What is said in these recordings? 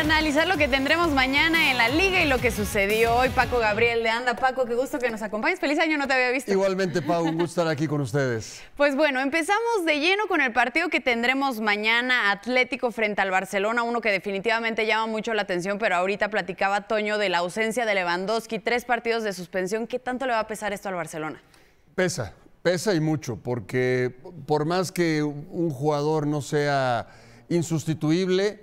analizar lo que tendremos mañana en la liga y lo que sucedió hoy. Paco Gabriel de Anda. Paco, qué gusto que nos acompañes. Feliz año, no te había visto. Igualmente, Pau, un gusto estar aquí con ustedes. Pues bueno, empezamos de lleno con el partido que tendremos mañana, Atlético frente al Barcelona, uno que definitivamente llama mucho la atención, pero ahorita platicaba Toño de la ausencia de Lewandowski, tres partidos de suspensión. ¿Qué tanto le va a pesar esto al Barcelona? Pesa, pesa y mucho, porque por más que un jugador no sea insustituible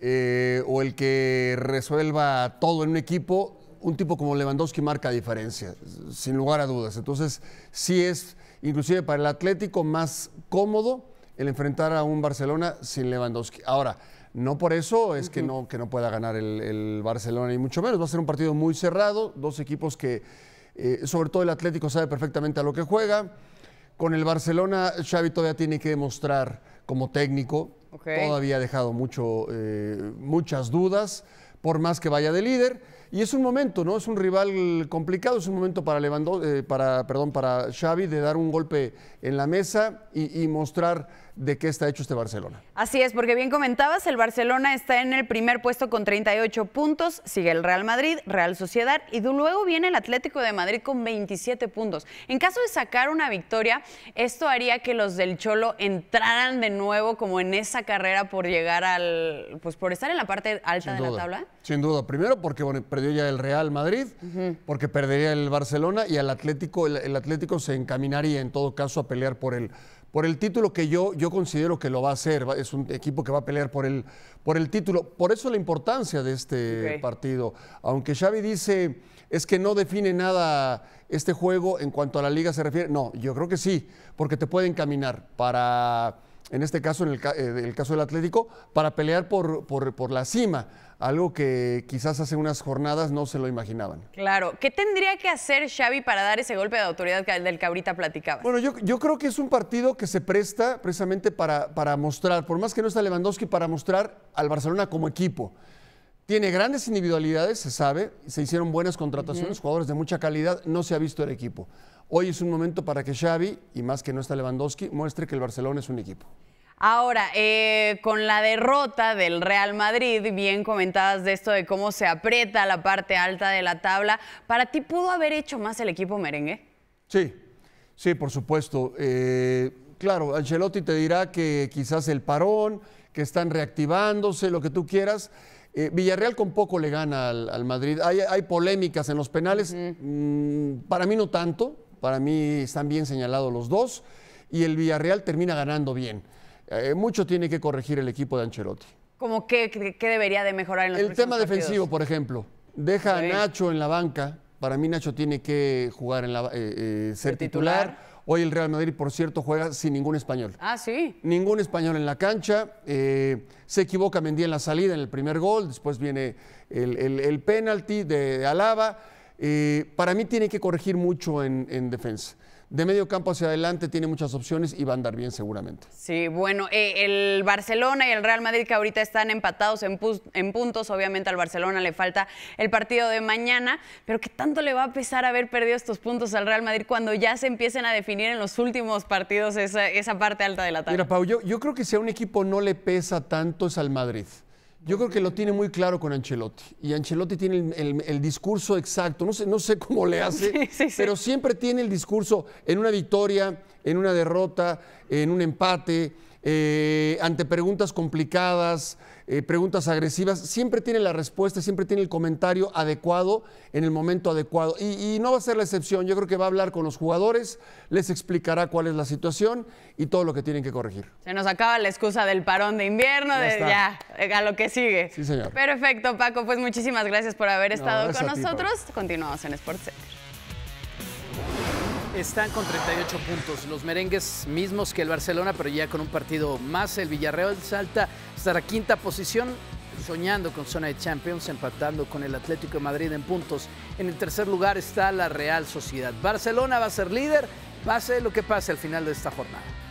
eh, o el que resuelva todo en un equipo, un tipo como Lewandowski marca diferencia, sin lugar a dudas. Entonces, sí es, inclusive para el Atlético, más cómodo el enfrentar a un Barcelona sin Lewandowski. Ahora, no por eso es que, no, que no pueda ganar el, Barcelona, y mucho menos. Va a ser un partido muy cerrado, dos equipos que, eh, sobre todo el Atlético, sabe perfectamente a lo que juega. Con el Barcelona, Xavi todavía tiene que demostrar como técnico, Todavía ha dejado mucho, eh, muchas dudas, por más que vaya de líder. Y es un momento, ¿no? Es un rival complicado, es un momento para, Levando, eh, para, perdón, para Xavi de dar un golpe en la mesa y, mostrar de qué está hecho este Barcelona. Así es, porque bien comentabas, el Barcelona está en el primer puesto con 38 puntos, sigue el Real Madrid, Real Sociedad y luego viene el Atlético de Madrid con 27 puntos. En caso de sacar una victoria, esto haría que los del Cholo entraran de nuevo como en esa carrera por llegar al, pues por estar en la parte alta de la tabla. Sin duda, primero porque bueno, ya el Real Madrid, porque perdería el Barcelona y al Atlético, el, Atlético se encaminaría en todo caso a pelear por el, por el título que yo, yo considero que lo va a hacer. Es un equipo que va a pelear por el, por el título. Por eso la importancia de este partido. Aunque Xavi dice es que no define nada este juego en cuanto a la liga se refiere. No, yo creo que sí, porque te puede encaminar para en este caso, en eh, el, caso del Atlético, para pelear por, la cima, algo que quizás hace unas jornadas no se lo imaginaban. Claro, ¿qué tendría que hacer Xavi para dar ese golpe de autoridad que del que ahorita Bueno, yo, creo que es un partido que se presta precisamente para, mostrar, por más que no está Lewandowski, para mostrar al Barcelona como equipo. Tiene grandes individualidades, se sabe, se hicieron buenas contrataciones, jugadores de mucha calidad, no se ha visto el equipo. Hoy es un momento para que Xavi, y más que no está Lewandowski, muestre que el Barcelona es un equipo. Ahora, eh, con la derrota del Real Madrid, bien comentadas de esto de cómo se aprieta la parte alta de la tabla, ¿para ti pudo haber hecho más el equipo merengue? Sí, sí, por supuesto. Eh, claro, Ancelotti te dirá que quizás el parón, que están reactivándose, lo que tú quieras. Eh, Villarreal con poco le gana al, Madrid. Hay, polémicas en los penales, mm, para mí no tanto, para mí están bien señalados los dos y el Villarreal termina ganando bien. Eh, mucho tiene que corregir el equipo de Ancelotti. ¿Cómo qué, debería de mejorar en los El tema defensivo, por ejemplo. Deja a Nacho en la banca. Para mí Nacho tiene que jugar en la, eh, eh, ser titular? Hoy el Real Madrid, por cierto, juega sin ningún español. Ah, sí. Ningún español en la cancha. se equivoca Mendí en la salida, en el primer gol. Después viene el, penalti de Alaba. Eh, para mí tiene que corregir mucho en, defensa de medio campo hacia adelante tiene muchas opciones y va a andar bien seguramente. Sí, bueno, eh, el Barcelona y el Real Madrid que ahorita están empatados en, puntos, obviamente al Barcelona le falta el partido de mañana, pero ¿qué tanto le va a pesar haber perdido estos puntos al Real Madrid cuando ya se empiecen a definir en los últimos partidos esa, parte alta de la tabla? Mira, Pau, yo, yo creo que si a un equipo no le pesa tanto es al Madrid. Yo creo que lo tiene muy claro con Ancelotti. Y Ancelotti tiene el, discurso exacto. No sé, no sé cómo le hace, pero siempre tiene el discurso en una victoria, en una derrota, en un empate eh, ante preguntas complicadas, eh, preguntas agresivas, siempre tiene la respuesta, siempre tiene el comentario adecuado en el momento adecuado. Y, no va a ser la excepción, yo creo que va a hablar con los jugadores, les explicará cuál es la situación y todo lo que tienen que corregir. Se nos acaba la excusa del parón de invierno, ya, ya eh, a lo que sigue. Sí, señor. Perfecto, Paco, pues muchísimas gracias por haber estado con nosotros. Continuamos en Sports están con 38 puntos. Los merengues mismos que el Barcelona, pero ya con un partido más. El Villarreal salta hasta la quinta posición, soñando con zona de Champions, empatando con el Atlético de Madrid en puntos. En el tercer lugar está la Real Sociedad. Barcelona va a ser líder, ser lo que pase al final de esta jornada.